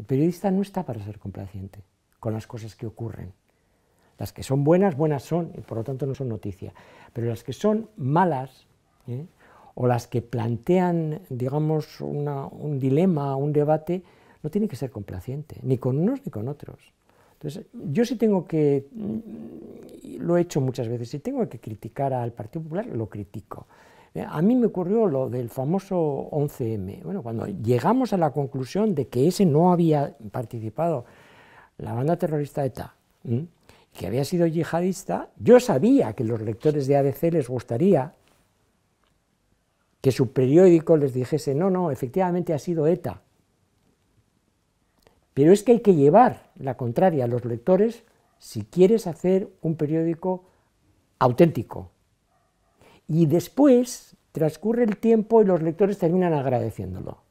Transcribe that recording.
El periodista no está para ser complaciente con las cosas que ocurren. Las que son buenas, buenas son, y por lo tanto no son noticia. Pero las que son malas, ¿eh? o las que plantean, digamos, un dilema, un debate, no tiene que ser complaciente, ni con unos ni con otros. Entonces, yo sí tengo que, mm, lo he hecho muchas veces, si tengo que criticar al Partido Popular, lo critico. Eh, a mí me ocurrió lo del famoso 11M. Bueno, cuando llegamos a la conclusión de que ese no había participado la banda terrorista ETA, que había sido yihadista, yo sabía que los lectores de ADC les gustaría que su periódico les dijese, no, no, efectivamente ha sido ETA. Pero es que hay que llevar la contraria a los lectores si quieres hacer un periódico auténtico, y después transcurre el tiempo y los lectores terminan agradeciéndolo.